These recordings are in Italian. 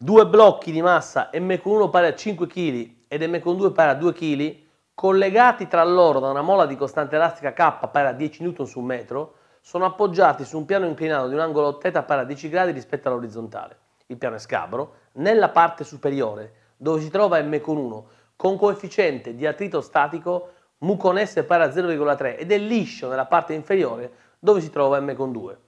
due blocchi di massa MQ1 pari a 5 kg ed MQ2 pari a 2 kg collegati tra loro da una mola di costante elastica K pari a 10 N su metro sono appoggiati su un piano inclinato di un angolo θ pari a 10 gradi rispetto all'orizzontale, il piano è scabro, nella parte superiore dove si trova MQ1 con coefficiente di attrito statico mu con S pari a 0,3 ed è liscio nella parte inferiore dove si trova M 2.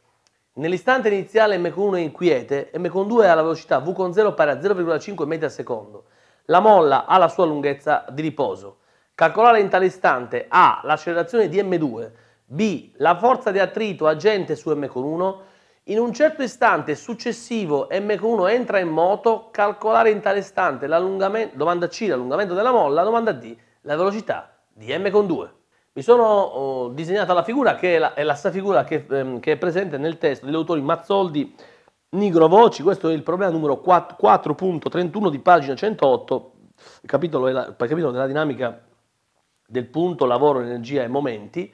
Nell'istante iniziale m 1 è inquiete e MQ2 ha la velocità V0 pari a 0,5 metri al secondo. La molla ha la sua lunghezza di riposo. Calcolare in tale istante A. L'accelerazione di M2, B. La forza di attrito agente su m 1 In un certo istante successivo m 1 entra in moto, calcolare in tale istante l'allungamento, domanda C, l'allungamento della molla, domanda D, la velocità di M2. Mi sono oh, disegnata la figura che è la, è la stessa figura che, ehm, che, è presente nel testo degli autori Mazzoldi, Nigro Voci, questo è il problema numero 4.31 di pagina 108, il capitolo, è la, il capitolo della dinamica del punto lavoro, energia e momenti,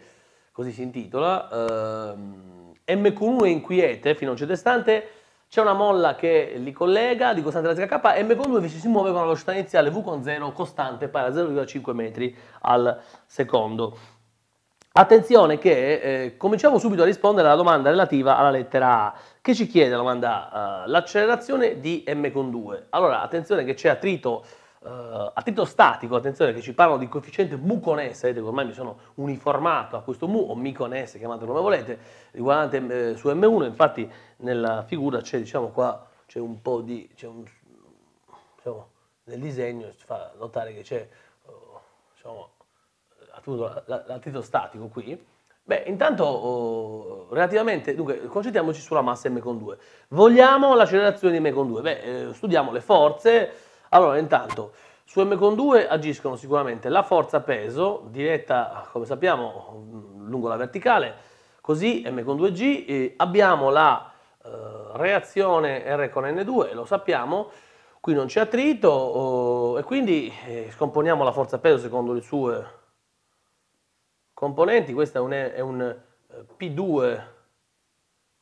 così si intitola. Ehm, MQ1 è inquiete fino a un certo istante, c'è una molla che li collega di costante elettrica K, e M2 con invece si muove con la velocità iniziale V con 0 costante pari a 0,5 metri al secondo. Attenzione che eh, cominciamo subito a rispondere alla domanda relativa alla lettera A, che ci chiede la domanda eh, l'accelerazione di M2. con Allora, attenzione che c'è attrito Uh, a titolo statico, attenzione che ci parlano di coefficiente mu con S, vedete che ormai mi sono uniformato a questo mu o mi con S, chiamatelo come volete, riguardante eh, su M1, infatti nella figura c'è diciamo qua, c'è un po' di, un, diciamo, nel disegno ci fa notare che c'è, uh, diciamo, appunto a statico qui, Beh, intanto uh, relativamente, dunque, concentriamoci sulla massa M con 2. Vogliamo l'accelerazione di M con 2? Beh, eh, studiamo le forze, allora, intanto, su M con 2 agiscono sicuramente la forza peso, diretta, come sappiamo, lungo la verticale, così M con 2G, abbiamo la eh, reazione R con N2, lo sappiamo, qui non c'è attrito oh, e quindi eh, scomponiamo la forza peso secondo le sue componenti, questo è un, è un eh, P2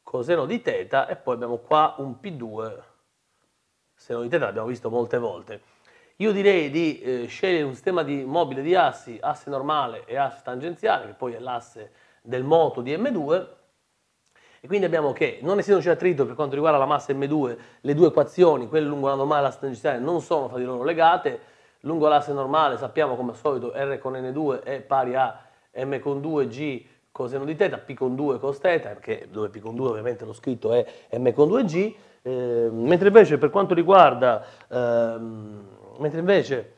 coseno di θ e poi abbiamo qua un P2 se non in teta l'abbiamo visto molte volte. Io direi di eh, scegliere un sistema di mobile di assi, asse normale e asse tangenziale, che poi è l'asse del moto di M2, e quindi abbiamo che, non essendoci attrito per quanto riguarda la massa M2, le due equazioni, quelle lungo la normale e l'asse tangenziale, non sono fra di loro legate, lungo l'asse normale sappiamo come al solito R con N2 è pari a M con 2G coseno di teta, P con 2 cos teta, perché dove P con 2 ovviamente lo scritto è M con 2G, Ehm, mentre invece per quanto riguarda, ehm, mentre invece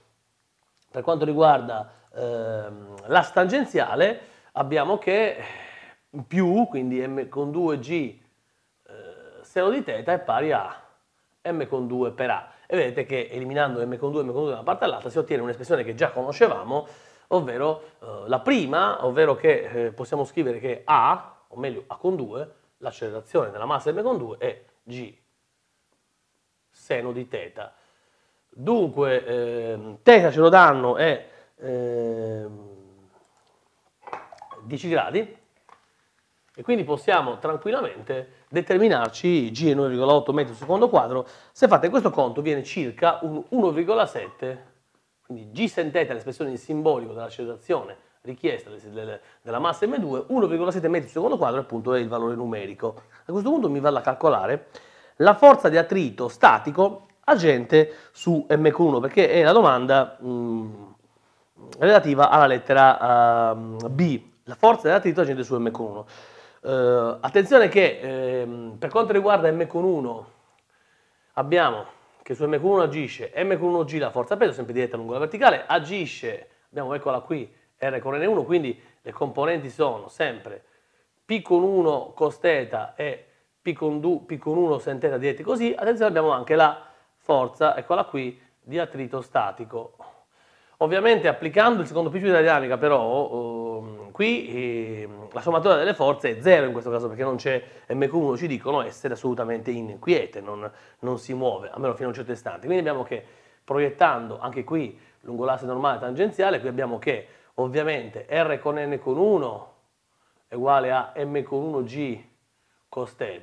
per quanto riguarda ehm, la stangenziale abbiamo che più, quindi m con 2g eh, seno di θ è pari a m con 2 per a. E vedete che eliminando m con 2 e m con 2 da una parte all'altra si ottiene un'espressione che già conoscevamo, ovvero eh, la prima, ovvero che eh, possiamo scrivere che a, o meglio a con 2, l'accelerazione della massa m con 2 è g seno di teta. Dunque, eh, θ ce lo danno è eh, 10 gradi e quindi possiamo tranquillamente determinarci g 9,8 metri al secondo quadro. Se fate questo conto viene circa un 1,7, quindi g sin θ è l'espressione simbolico dell'accelerazione richiesta della massa m2, 1,7 metri al secondo quadro appunto è il valore numerico. A questo punto mi va vale a calcolare la forza di attrito statico agente su MQ1, perché è la domanda mh, mm, relativa alla lettera uh, B, la forza di attrito agente su MQ1. Uh, eh, attenzione che ehm, per quanto riguarda MQ1 abbiamo che su MQ1 agisce MQ1G la forza peso, sempre diretta lungo la verticale, agisce, abbiamo eccola qui, R con N1, quindi le componenti sono sempre P con 1 cos θ e P con, 2, P con 1 senteta diretti così, attenzione abbiamo anche la forza, eccola qui, di attrito statico. Ovviamente applicando il secondo principio della dinamica però, eh, qui eh, la sommatoria delle forze è zero in questo caso perché non c'è MQ1, ci dicono essere assolutamente inquiete, non, non si muove, almeno fino a un certo istante. Quindi abbiamo che proiettando anche qui lungo l'asse normale tangenziale, qui abbiamo che ovviamente R con N con 1 è uguale a M con 1G cos θ,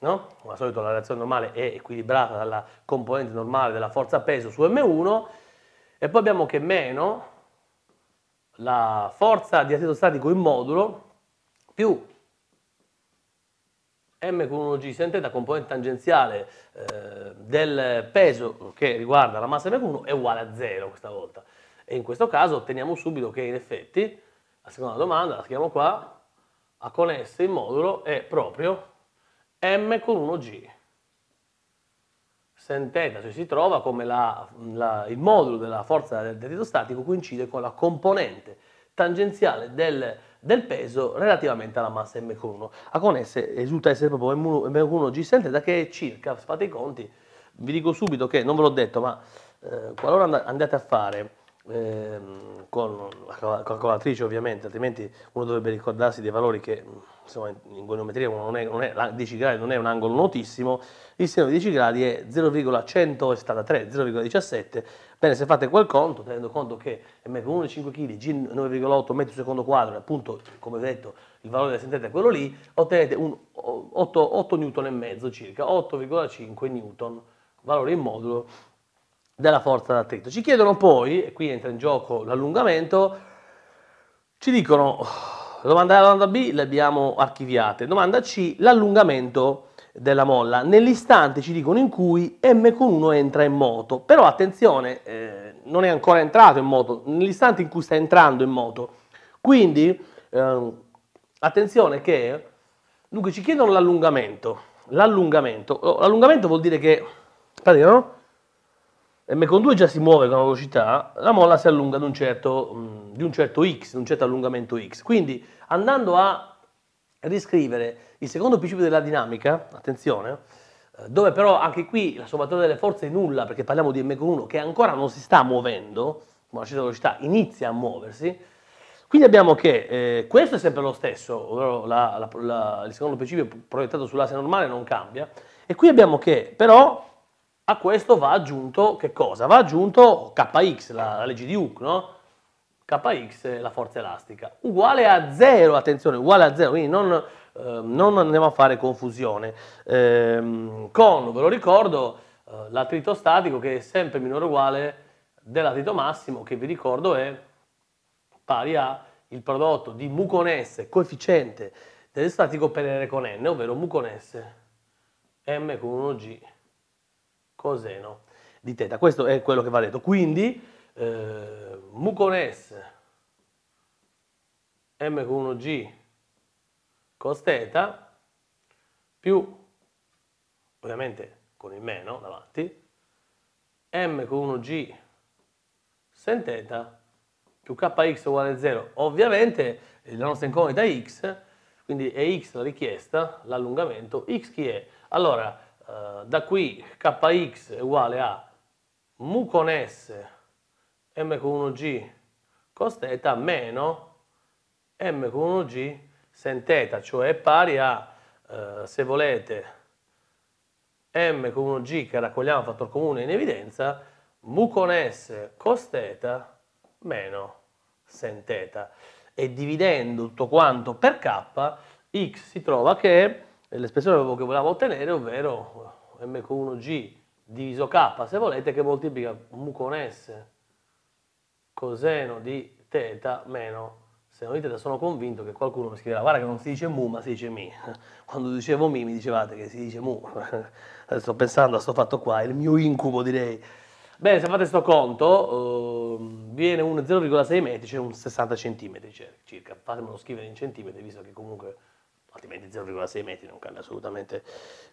no? come al solito la reazione normale è equilibrata dalla componente normale della forza peso su M1, e poi abbiamo che meno la forza di attrito statico in modulo più m con 1g sin θ componente tangenziale eh, del peso che riguarda la massa m 1 è uguale a 0 questa volta. E in questo caso otteniamo subito che in effetti, la seconda domanda, la scriviamo qua, a con S il modulo è proprio M con 1G. Senteta cioè si trova come la, la, il modulo della forza del debito statico coincide con la componente tangenziale del, del peso relativamente alla massa M con 1. A con S risulta essere proprio m 1 M1G senteta che è circa, fate i conti, vi dico subito che, non ve l'ho detto, ma eh, qualora andate a fare ehm, con la calcolatrice ovviamente, altrimenti uno dovrebbe ricordarsi dei valori che insomma, in goniometria non è, non è, 10 gradi non è un angolo notissimo, il seno di 10 gradi è 0,173, 0,17, bene se fate quel conto, tenendo conto che m 1,5 kg, g 9,8 m secondo quadro, appunto come detto il valore del sentente è quello lì, ottenete un 8, 8 newton e mezzo circa, 8,5 newton, valore in modulo della forza d'attrito. Ci chiedono poi, e qui entra in gioco l'allungamento, ci dicono, domanda A e domanda B le abbiamo archiviate, domanda C, l'allungamento della molla, nell'istante ci dicono in cui M con 1 entra in moto, però attenzione, eh, non è ancora entrato in moto, nell'istante in cui sta entrando in moto, quindi eh, attenzione che, dunque ci chiedono l'allungamento, l'allungamento, l'allungamento vuol dire che, praticamente, no? M2 già si muove con una velocità, la molla si allunga di un certo, mm, di un certo x, di un certo allungamento x. Quindi andando a riscrivere il secondo principio della dinamica, attenzione, eh, dove però anche qui la sommatoria delle forze è nulla perché parliamo di M1 che ancora non si sta muovendo, ma la certa velocità inizia a muoversi, quindi abbiamo che eh, questo è sempre lo stesso, ovvero la, la, la, il secondo principio proiettato sull'asse normale non cambia, e qui abbiamo che però a questo va aggiunto che cosa? Va aggiunto Kx, la, la legge di Hooke, no? Kx è la forza elastica, uguale a 0, attenzione, uguale a 0, quindi non, eh, non, andiamo a fare confusione. Ehm, con, ve lo ricordo, eh, l'attrito statico che è sempre minore o uguale dell'attrito massimo, che vi ricordo è pari a il prodotto di mu con S, coefficiente statico per R con N, ovvero mu con S, M con 1G coseno di teta. Questo è quello che va detto. Quindi eh, mu con S m con 1g cos teta più ovviamente con il meno davanti m con 1g sen teta più kx uguale 0. Ovviamente la nostra incognita è x, quindi è x la richiesta, l'allungamento, x chi è? Allora, eh, da qui kx è uguale a mu con s m con 1g cos teta meno m con 1g sen teta, cioè è pari a, eh, se volete, m con 1g che raccogliamo fattore comune in evidenza, mu con s cos teta meno sen teta. E dividendo tutto quanto per k, x si trova che è l'espressione che volevamo ottenere, ovvero m con 1 g diviso k, se volete, che moltiplica mu con s coseno di teta meno seno di θ. Sono convinto che qualcuno mi scriverà, guarda che non si dice mu ma si dice mi. Quando dicevo mi mi dicevate che si dice mu. Sto pensando a questo fatto qua, il mio incubo direi. Bene, se fate sto conto, uh, viene un 0,6 metri, cioè un 60 centimetri cioè circa. Fatemelo scrivere in centimetri, visto che comunque altrimenti 0,6 metri non cambia assolutamente,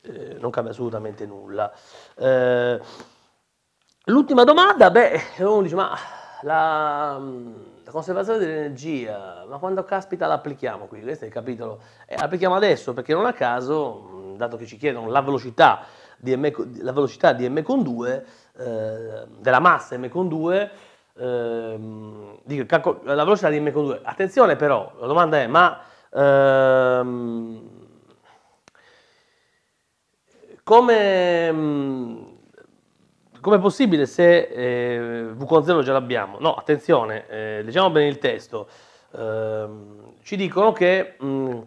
eh, non cambia assolutamente nulla. Eh, l'ultima domanda, beh, uno dice, ma la, la conservazione dell'energia, ma quando caspita l'applichiamo qui? Questo è il capitolo. Eh, applichiamo adesso perché non a caso, dato che ci chiedono la velocità di m, la velocità di m con 2, eh, della massa m con 2, eh, dico, la velocità di m con 2. Attenzione però, la domanda è, ma Ehm, come, mm, come è possibile se eh, V0 già l'abbiamo? No, attenzione, eh, leggiamo bene il testo. Ehm, ci dicono che mh, mm,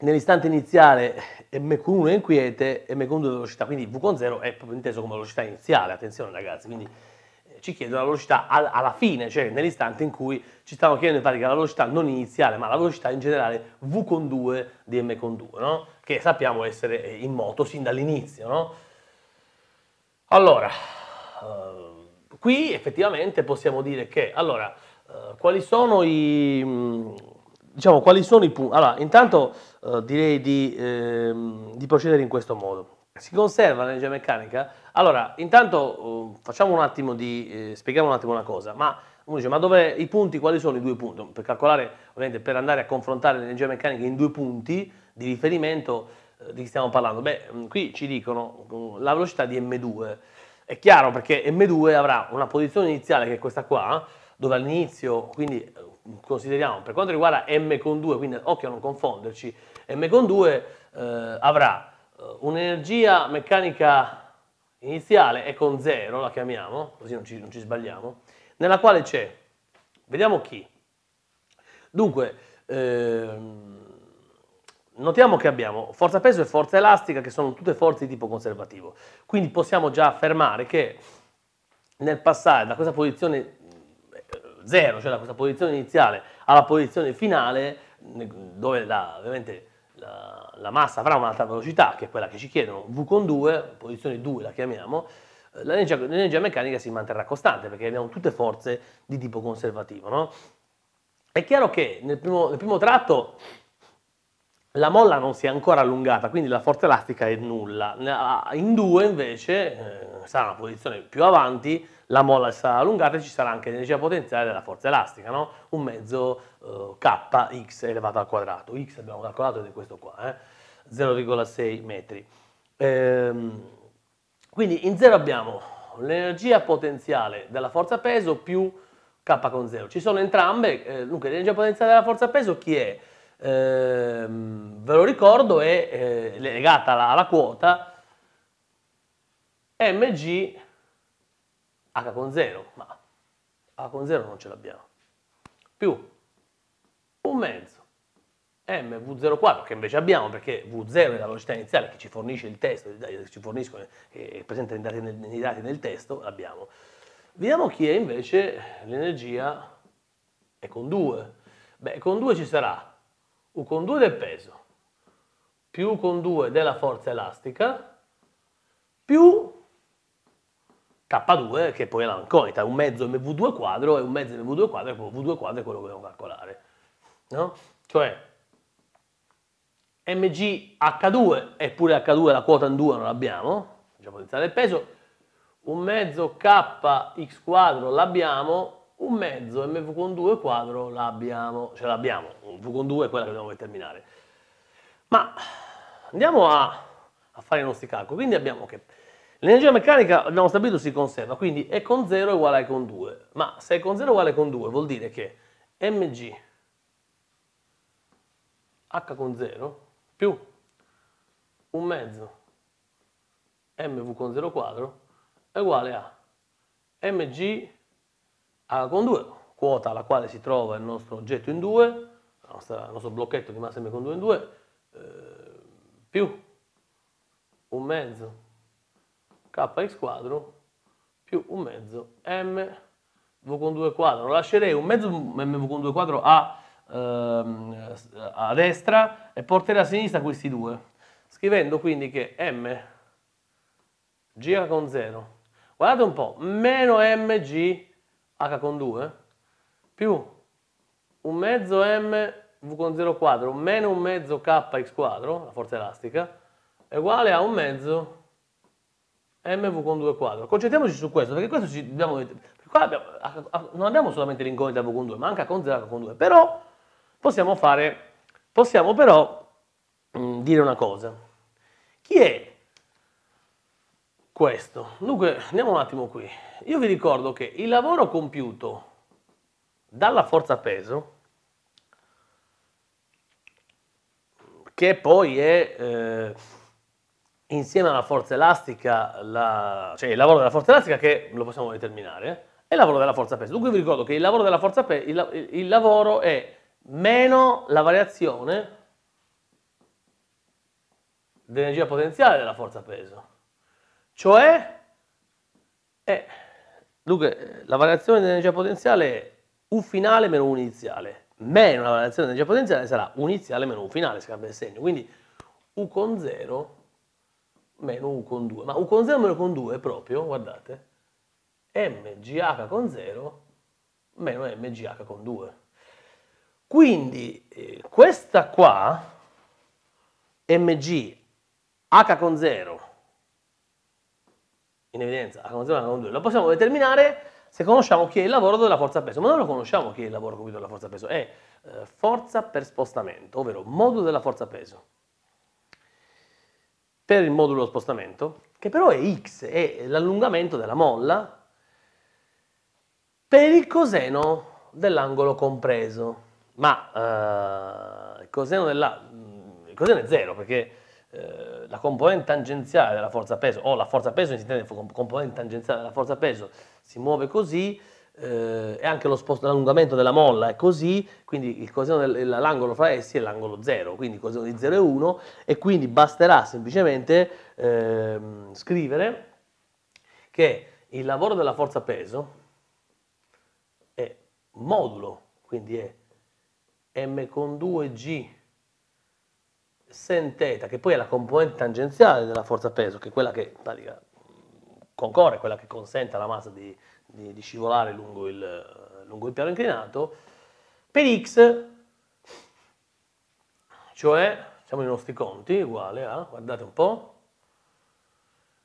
nell'istante iniziale eh, MQ1 è inquiete e MQ2 è velocità, quindi V0 è proprio inteso come velocità iniziale, attenzione ragazzi, quindi ci chiedono la velocità al, alla fine, cioè nell'istante in cui ci stanno chiedendo in pratica la velocità non iniziale, ma la velocità in generale v con 2 di m con 2, no? che sappiamo essere eh, in moto sin dall'inizio. No? Allora, eh, qui effettivamente possiamo dire che, allora, eh, quali sono i... Mh, mm, diciamo, quali sono i punti? Allora, intanto eh, direi di, ehm, di procedere in questo modo. Si conserva l'energia meccanica? Allora, intanto eh, facciamo un attimo di, eh, spieghiamo un attimo una cosa, ma dice, ma dove i punti, quali sono i due punti? Per calcolare, ovviamente, per andare a confrontare l'energia meccanica in due punti di riferimento, eh, di chi stiamo parlando? Beh, mm, qui ci dicono mm, la velocità di M2, è chiaro perché M2 avrà una posizione iniziale che è questa qua, dove all'inizio, quindi mm, consideriamo, per quanto riguarda M con 2, quindi occhio a non confonderci, M con 2 eh, avrà eh, un'energia meccanica iniziale è con zero, la chiamiamo, così non ci, non ci sbagliamo, nella quale c'è, vediamo chi. Dunque, ehm, notiamo che abbiamo forza peso e forza elastica che sono tutte forze di tipo conservativo, quindi possiamo già affermare che nel passare da questa posizione eh, zero, cioè da questa posizione iniziale alla posizione finale, dove la, ovviamente la, la massa avrà un'altra velocità, che è quella che ci chiedono, V con 2, posizione 2 la chiamiamo, eh, l'energia, meccanica si manterrà costante perché abbiamo tutte forze di tipo conservativo. No? È chiaro che nel primo, nel primo, tratto la molla non si è ancora allungata, quindi la forza elastica è nulla. In 2 invece eh, sarà una posizione più avanti, la molla sarà allungata e ci sarà anche l'energia potenziale della forza elastica, no? un mezzo eh, kx elevato al quadrato, x abbiamo calcolato ed è questo qua, eh? 0,6 metri. Ehm, quindi in 0 abbiamo l'energia potenziale della forza peso più k con 0, ci sono entrambe, eh, dunque l'energia potenziale della forza peso chi è? Ehm, ve lo ricordo è eh, legata alla, alla quota mg h con 0, ma h con 0 non ce l'abbiamo, più un mezzo mv 04 che invece abbiamo perché v0 è la velocità iniziale che ci fornisce il testo, che ci forniscono, eh, che è presente nei dati, nei dati del testo, l'abbiamo. Vediamo chi è invece l'energia E con 2. Beh, E con 2 ci sarà U con 2 del peso, più U con 2 della forza elastica, più K2 che poi è la l'incognita, un mezzo MV2 quadro e un mezzo MV2 quadro, proprio V2 quadro è quello che devo calcolare. No? Cioè mgh H2, eppure H2 la quota in 2 non l'abbiamo, già potenziale il peso, un mezzo kx quadro l'abbiamo, un mezzo mv 2 quadro l'abbiamo, ce l'abbiamo, v 2 è quella che dobbiamo determinare. Ma andiamo a, a fare i nostri calcoli, quindi abbiamo che... Okay, L'energia meccanica, abbiamo stabilito, si conserva, quindi E con 0 è uguale a E con 2. Ma se E con 0 è uguale a E con 2 vuol dire che mg h con 0 più un mezzo mv con 0 quadro è uguale a mg h con 2, quota alla quale si trova il nostro oggetto in 2, il nostro, il nostro blocchetto di massa m con 2 in 2, eh, più un mezzo kx quadro più un mezzo m v con 2 quadro. Lascerei un mezzo mv con 2 quadro a, ehm, a destra e porterei a sinistra questi due, scrivendo quindi che m g h con 0, guardate un po', meno mg h con 2 più un mezzo m v con 0 quadro meno un mezzo kx quadro, la forza elastica, è uguale a un mezzo mv con 2 quadro. Concentriamoci su questo, perché questo ci dobbiamo... Qua abbiamo, non abbiamo solamente l'incognita v con 2, ma anche con 0 h con 2. Però possiamo fare, possiamo però mh, mm, dire una cosa. Chi è questo? Dunque, andiamo un attimo qui. Io vi ricordo che il lavoro compiuto dalla forza peso, che poi è... Eh, insieme alla forza elastica, la, cioè il lavoro della forza elastica che lo possiamo determinare, è il lavoro della forza peso. Dunque vi ricordo che il lavoro della forza peso, il, il lavoro è meno la variazione dell'energia potenziale della forza peso, cioè è, dunque, la variazione dell'energia potenziale è U finale meno U iniziale, meno la variazione dell'energia potenziale sarà U iniziale meno U finale, si cambia il segno, quindi U con 0 meno U con 2. Ma U con 0 meno con 2 è proprio, guardate, mgh con 0 meno mgh con 2. Quindi eh, questa qua, mg h con 0, in evidenza h con 0 h con 2, la possiamo determinare se conosciamo chi è il lavoro della forza peso, ma non lo conosciamo chi è il lavoro compiuto dalla forza peso, è eh, forza per spostamento, ovvero modulo della forza peso per il modulo spostamento, che però è x, è l'allungamento della molla, per il coseno dell'angolo compreso. Ma eh, il, coseno della, il coseno è zero, perché eh, la componente tangenziale della forza peso, o la forza peso si intende componente tangenziale della forza peso, si muove così, eh, e anche lo spost- l'allungamento della molla è così, quindi il coseno del, l'angolo fra essi è l'angolo 0, quindi il coseno di 0 è 1 e quindi basterà semplicemente eh, scrivere che il lavoro della forza peso è modulo, quindi è m con 2g sen che poi è la componente tangenziale della forza peso, che è quella che pratica concorre, quella che consente alla massa di di, di scivolare lungo il, lungo il piano inclinato, per x, cioè, facciamo i nostri conti, uguale a, guardate un po',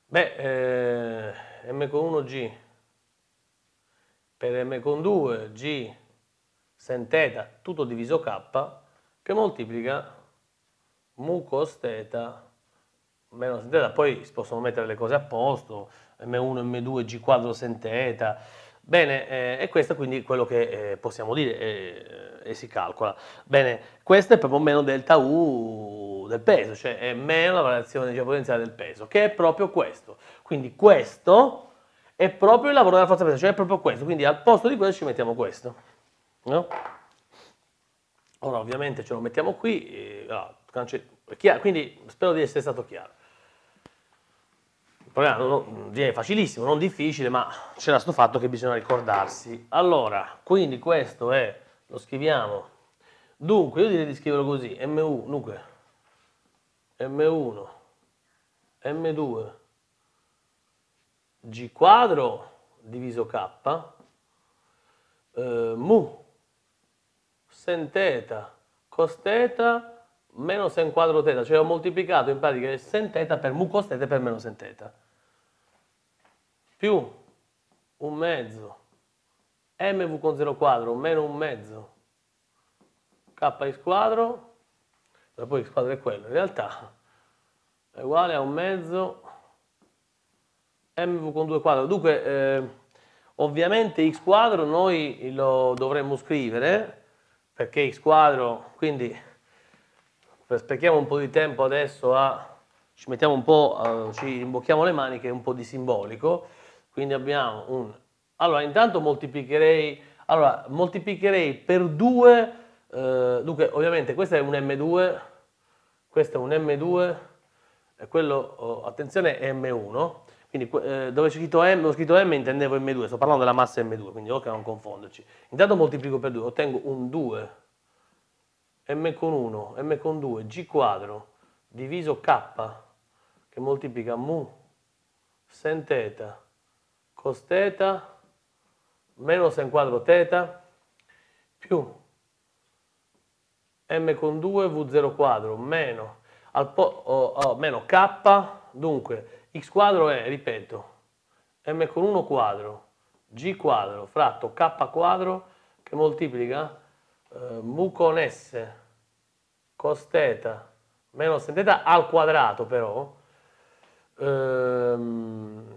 beh, eh, m con 1 g per m con 2 g sen teta tutto diviso k che moltiplica mu cos teta meno sin poi si possono mettere le cose a posto, M1, M2, G quadro sen Bene, eh, e questo è quindi quello che eh, possiamo dire eh, eh, e si calcola. Bene, questo è proprio meno delta U del peso, cioè è meno la variazione di potenziale del peso, che è proprio questo. Quindi questo è proprio il lavoro della forza pesa, cioè è proprio questo. Quindi al posto di questo ci mettiamo questo. No? Ora ovviamente ce lo mettiamo qui, eh, allora, ah, quindi spero di essere stato chiaro problema non, facilissimo, non difficile, ma c'era questo fatto che bisogna ricordarsi. Allora, quindi questo è, lo scriviamo, dunque io direi di scriverlo così, M1, dunque, M1, M2, G quadro diviso K, eh, mu, sen teta, cos teta, meno sen quadro teta, cioè ho moltiplicato in pratica il sen teta per mu cos teta per meno sen teta più un mezzo mv con 0 quadro meno un mezzo k quadro, ma poi x quadro è quello, in realtà è uguale a un mezzo mv con 2 quadro. Dunque, eh, ovviamente x quadro noi lo dovremmo scrivere, perché x quadro, quindi sprechiamo un po' di tempo adesso a, ci mettiamo un po', a, eh, ci rimbocchiamo le maniche, un po' di simbolico, quindi abbiamo un... Allora, intanto moltiplicherei, allora, moltiplicherei per 2, eh, dunque ovviamente questo è un M2, questo è un M2, e quello, oh, attenzione, è M1, quindi eh, dove c'è scritto M, ho scritto M intendevo M2, sto parlando della massa M2, quindi ok, non confonderci. Intanto moltiplico per 2, ottengo un 2, M con 1, M con 2, G quadro, diviso K, che moltiplica mu, sen θ, cos teta meno sen quadro teta più m con 2 v0 quadro meno, al oh, oh, meno k, dunque x quadro è, ripeto, m con 1 quadro, g quadro fratto k quadro che moltiplica eh, mu con s cos teta meno sin teta al quadrato però ehm,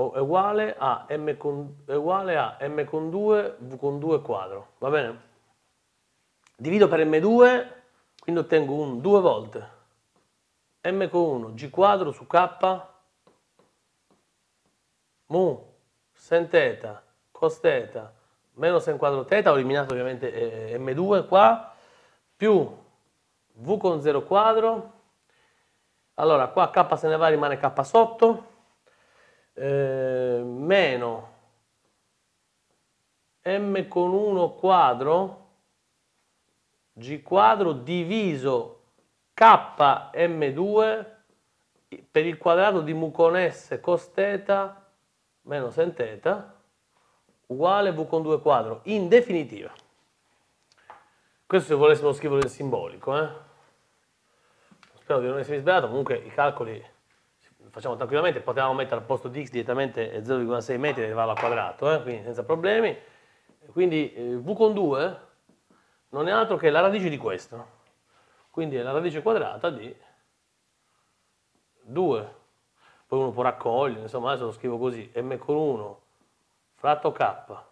o è uguale a m con, è uguale a m con 2 v con 2 quadro, va bene? Divido per m2, quindi ottengo un 2 volte m con 1 g quadro su k mu sen teta cos teta meno sen quadro teta, ho eliminato ovviamente eh, m2 qua, più v con 0 quadro, allora qua k se ne va rimane k sotto, eh, meno m con 1 quadro g quadro diviso km2 per il quadrato di mu con s cos teta meno sen teta uguale v con 2 quadro in definitiva. Questo se volessimo scriverlo in simbolico, eh? spero di non essermi sbagliato, comunque i calcoli facciamo tranquillamente, potevamo mettere al posto di x direttamente 0,6 metri e elevare al quadrato, eh? quindi senza problemi. Quindi eh, v con 2 non è altro che la radice di questo, quindi è la radice quadrata di 2. Poi uno può raccogliere, insomma adesso lo scrivo così, m con 1 fratto k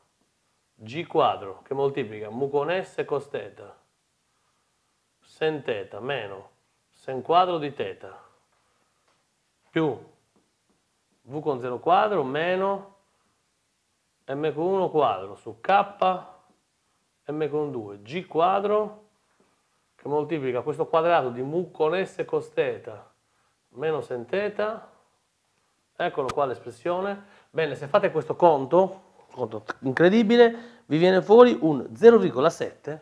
g quadro che moltiplica mu con s cos teta sen teta meno sen quadro di teta più v con 0 quadro meno m con 1 quadro su k m con 2 g quadro che moltiplica questo quadrato di mu con s cos teta meno sen θ eccolo qua l'espressione bene se fate questo conto conto incredibile vi viene fuori un 0,7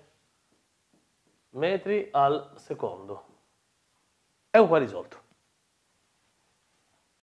metri al secondo è un qua risolto